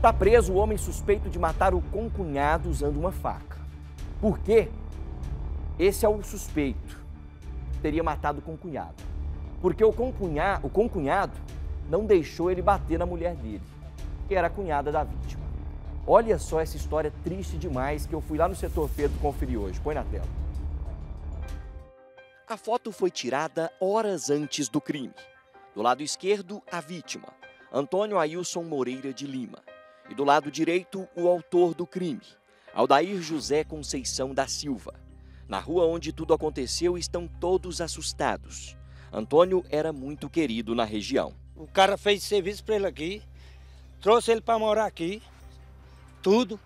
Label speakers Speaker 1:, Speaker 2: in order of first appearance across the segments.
Speaker 1: Está preso o homem suspeito de matar o concunhado usando uma faca. Por quê? Esse é o suspeito. Teria matado o concunhado. Porque o, concunha, o concunhado não deixou ele bater na mulher dele, que era a cunhada da vítima. Olha só essa história triste demais que eu fui lá no setor Pedro conferir hoje. Põe na tela. A foto foi tirada horas antes do crime. Do lado esquerdo, a vítima, Antônio Ailson Moreira de Lima e do lado direito o autor do crime, Aldair José Conceição da Silva. Na rua onde tudo aconteceu estão todos assustados. Antônio era muito querido na região. O cara fez serviço para ele aqui, trouxe ele para morar aqui, tudo.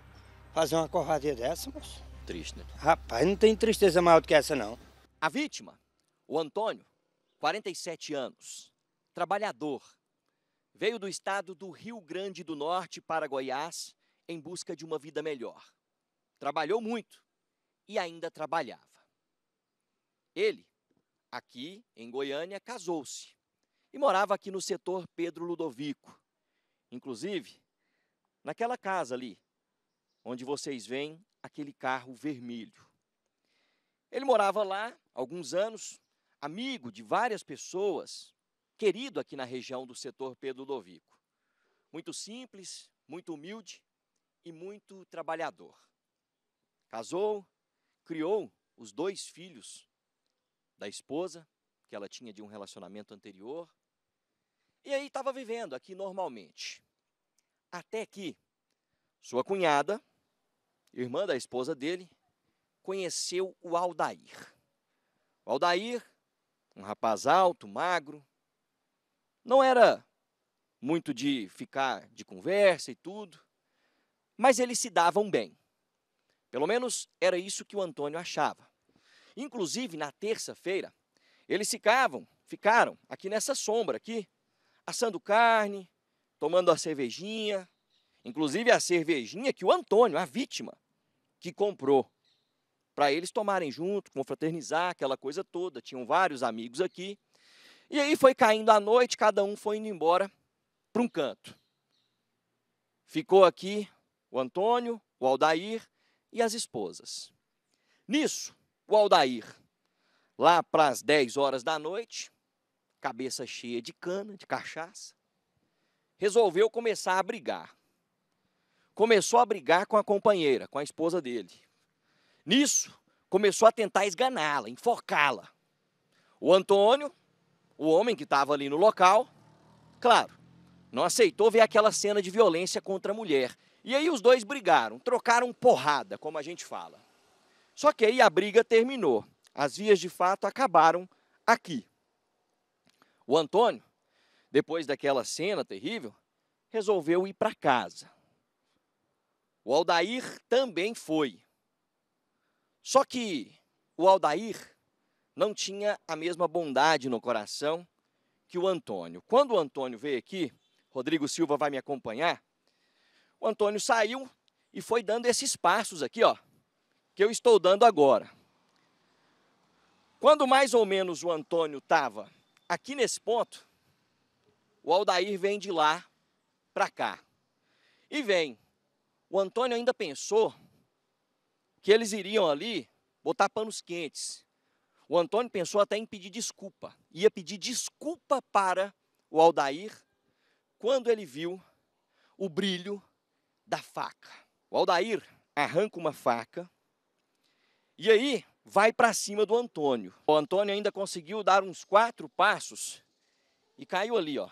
Speaker 1: Fazer uma covardia dessa, moço. Triste, né? Rapaz, não tem tristeza maior do que essa, não. A vítima, o Antônio, 47 anos, trabalhador, Veio do estado do Rio Grande do Norte para Goiás em busca de uma vida melhor. Trabalhou muito e ainda trabalhava. Ele, aqui em Goiânia, casou-se e morava aqui no setor Pedro Ludovico. Inclusive, naquela casa ali, onde vocês veem aquele carro vermelho. Ele morava lá alguns anos, amigo de várias pessoas, querido aqui na região do setor Pedro Ludovico. Muito simples, muito humilde e muito trabalhador. Casou, criou os dois filhos da esposa, que ela tinha de um relacionamento anterior, e aí estava vivendo aqui normalmente. Até que sua cunhada, irmã da esposa dele, conheceu o Aldair. O Aldair, um rapaz alto, magro, não era muito de ficar de conversa e tudo, mas eles se davam bem. Pelo menos era isso que o Antônio achava. Inclusive, na terça-feira, eles ficavam, ficaram aqui nessa sombra aqui, assando carne, tomando a cervejinha, inclusive a cervejinha que o Antônio, a vítima, que comprou para eles tomarem junto, confraternizar, aquela coisa toda. Tinham vários amigos aqui e aí foi caindo a noite, cada um foi indo embora para um canto. Ficou aqui o Antônio, o Aldair e as esposas. Nisso, o Aldair, lá para as 10 horas da noite, cabeça cheia de cana, de cachaça, resolveu começar a brigar. Começou a brigar com a companheira, com a esposa dele. Nisso, começou a tentar esganá-la, enforcá-la. O Antônio, o homem que estava ali no local, claro, não aceitou ver aquela cena de violência contra a mulher. E aí os dois brigaram, trocaram porrada, como a gente fala. Só que aí a briga terminou. As vias de fato acabaram aqui. O Antônio, depois daquela cena terrível, resolveu ir para casa. O Aldair também foi. Só que o Aldair não tinha a mesma bondade no coração que o Antônio. Quando o Antônio veio aqui, Rodrigo Silva vai me acompanhar. O Antônio saiu e foi dando esses passos aqui, ó, que eu estou dando agora. Quando mais ou menos o Antônio estava aqui nesse ponto, o Aldair vem de lá para cá. E vem. O Antônio ainda pensou que eles iriam ali botar panos quentes. O Antônio pensou até em pedir desculpa. Ia pedir desculpa para o Aldair quando ele viu o brilho da faca. O Aldair arranca uma faca e aí vai para cima do Antônio. O Antônio ainda conseguiu dar uns quatro passos e caiu ali, ó.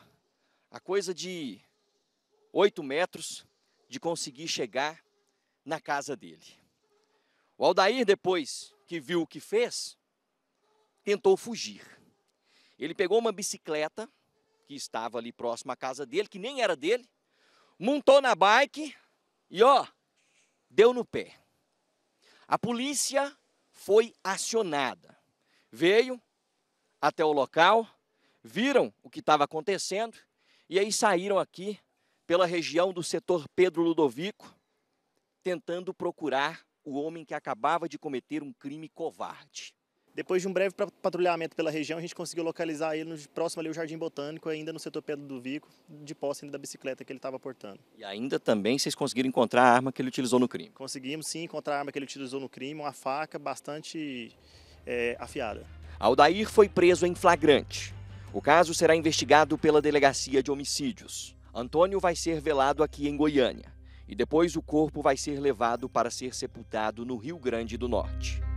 Speaker 1: A coisa de oito metros de conseguir chegar na casa dele. O Aldair, depois que viu o que fez, tentou fugir. Ele pegou uma bicicleta que estava ali próximo à casa dele, que nem era dele, montou na bike e ó, deu no pé. A polícia foi acionada. Veio até o local, viram o que estava acontecendo e aí saíram aqui pela região do setor Pedro Ludovico, tentando procurar o homem que acabava de cometer um crime covarde. Depois de um breve patrulhamento pela região, a gente conseguiu localizar ele no, próximo ali ao Jardim Botânico, ainda no setor Pedro do Vico, de posse da bicicleta que ele estava portando. E ainda também vocês conseguiram encontrar a arma que ele utilizou no crime? Conseguimos sim encontrar a arma que ele utilizou no crime, uma faca bastante é, afiada. Aldair foi preso em flagrante. O caso será investigado pela Delegacia de Homicídios. Antônio vai ser velado aqui em Goiânia. E depois o corpo vai ser levado para ser sepultado no Rio Grande do Norte.